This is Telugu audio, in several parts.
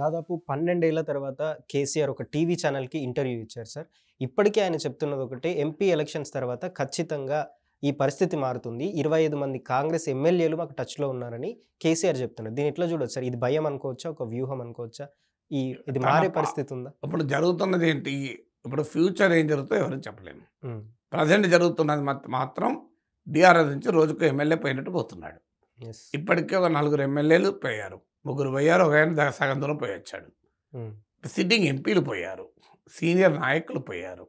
దాదాపు పన్నెండేళ్ల తర్వాత కేసీఆర్ ఒక టీవీ ఛానల్కి ఇంటర్వ్యూ ఇచ్చారు సార్ ఇప్పటికీ ఆయన చెప్తున్నది ఒకటే ఎంపీ ఎలక్షన్స్ తర్వాత ఖచ్చితంగా ఈ పరిస్థితి మారుతుంది ఇరవై ఐదు మంది కాంగ్రెస్ ఎమ్మెల్యేలు మాకు టచ్లో ఉన్నారని కేసీఆర్ చెప్తున్నారు దీని ఇట్లా చూడొచ్చు సార్ ఇది భయం అనుకోవచ్చా ఒక వ్యూహం అనుకోవచ్చా ఈ ఇది మారే పరిస్థితి ఉందా ఇప్పుడు జరుగుతున్నది ఏంటి ఇప్పుడు ఫ్యూచర్ ఏం జరుగుతుందో ఎవరు చెప్పలేము ప్రజెంట్ జరుగుతున్నది మాత్రం డిఆర్ఎస్ నుంచి రోజుకు ఎమ్మెల్యే పోయినట్టు పోతున్నాడు ఇప్పటికే ఒక నలుగురు ఎమ్మెల్యేలు పోయారు ముగ్గురు పోయారు ఒక ఆయన సగం దూరం పోయి వచ్చాడు సిట్టింగ్ ఎంపీలు పోయారు సీనియర్ నాయకులు పోయారు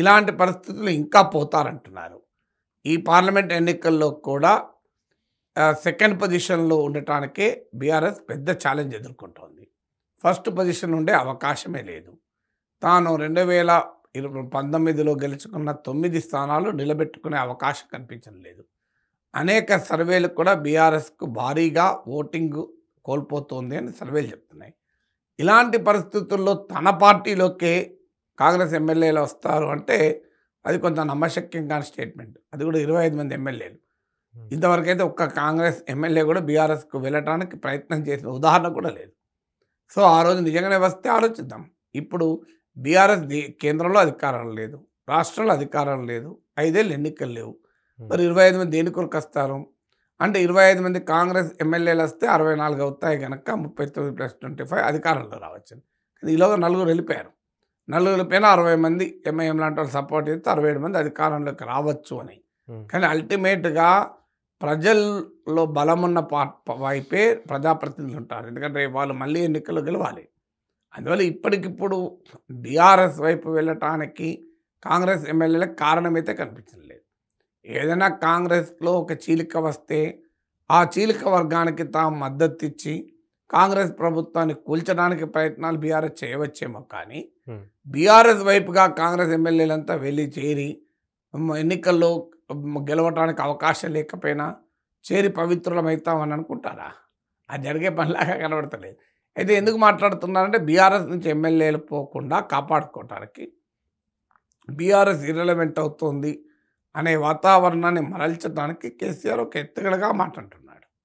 ఇలాంటి పరిస్థితులు ఇంకా పోతారంటున్నారు ఈ పార్లమెంట్ ఎన్నికల్లో కూడా సెకండ్ పొజిషన్లో ఉండటానికే బీఆర్ఎస్ పెద్ద ఛాలెంజ్ ఎదుర్కొంటోంది ఫస్ట్ పొజిషన్ ఉండే అవకాశమే లేదు తాను రెండు వేల ఇరవై పంతొమ్మిదిలో గెలుచుకున్న తొమ్మిది స్థానాలు నిలబెట్టుకునే అవకాశం కనిపించడం లేదు అనేక సర్వేలు కూడా బీఆర్ఎస్కు భారీగా ఓటింగ్ కోల్పోతోంది అని సర్వేలు చెప్తున్నాయి ఇలాంటి పరిస్థితుల్లో తన పార్టీలోకే కాంగ్రెస్ ఎమ్మెల్యేలు వస్తారు అంటే అది కొంత నమ్మశక్యం కాని స్టేట్మెంట్ అది కూడా ఇరవై ఐదు మంది ఎమ్మెల్యేలు ఇంతవరకైతే ఒక్క కాంగ్రెస్ ఎమ్మెల్యే కూడా బీఆర్ఎస్కు వెళ్ళటానికి ప్రయత్నం చేసిన ఉదాహరణ కూడా లేదు సో ఆ రోజు నిజంగానే వస్తే ఆలోచిద్దాం ఇప్పుడు బీఆర్ఎస్ కేంద్రంలో అధికారం లేదు రాష్ట్రంలో అధికారం లేదు ఐదేళ్ళు ఎన్నికలు లేవు మరి ఇరవై ఐదు మంది దేని కొరకు వస్తారు అంటే ఇరవై ఐదు మంది కాంగ్రెస్ ఎమ్మెల్యేలు వస్తే అరవై నాలుగు అవుతాయి కనుక ముప్పై తొమ్మిది ప్లస్ ట్వంటీ ఫైవ్ అధికారంలో రావచ్చు కానీ ఈలోగా నలుగురు వెళ్ళిపోయారు నలుగురు వెళ్ళిపోయినా అరవై మంది ఎంఐఎం లాంటి వాళ్ళు సపోర్ట్ చేస్తే అరవై ఏడు మంది అధికారంలోకి రావచ్చు అని కానీ అల్టిమేట్గా ప్రజల్లో బలమున్న పా వైపే ప్రజాప్రతినిధులు ఉంటారు ఎందుకంటే వాళ్ళు మళ్ళీ ఎన్నికలు గెలవాలి అందువల్ల ఇప్పటికిప్పుడు డిఆర్ఎస్ వైపు వెళ్ళటానికి కాంగ్రెస్ ఎమ్మెల్యేలకు కారణమైతే కనిపించలేదు ఏదైనా కాంగ్రెస్లో ఒక చీలిక వస్తే ఆ చీలిక వర్గానికి తాము మద్దతు ఇచ్చి కాంగ్రెస్ ప్రభుత్వాన్ని కూల్చడానికి ప్రయత్నాలు బీఆర్ఎస్ చేయవచ్చేమో కానీ బీఆర్ఎస్ వైపుగా కాంగ్రెస్ ఎమ్మెల్యేలంతా వెళ్ళి చేరి ఎన్నికల్లో గెలవటానికి అవకాశం లేకపోయినా చేరి పవిత్రులమవుతామని అనుకుంటారా అది జరిగే పనిలాగా కనబడతలేదు అయితే ఎందుకు మాట్లాడుతున్నారంటే బీఆర్ఎస్ నుంచి ఎమ్మెల్యేలు పోకుండా కాపాడుకోవటానికి బీఆర్ఎస్ ఇర్రెలవెంట్ అవుతుంది అనే వాతావరణాన్ని మరల్చడానికి కేసీఆర్ ఒక ఎత్తుగడగా మాట్లాడుతున్నాడు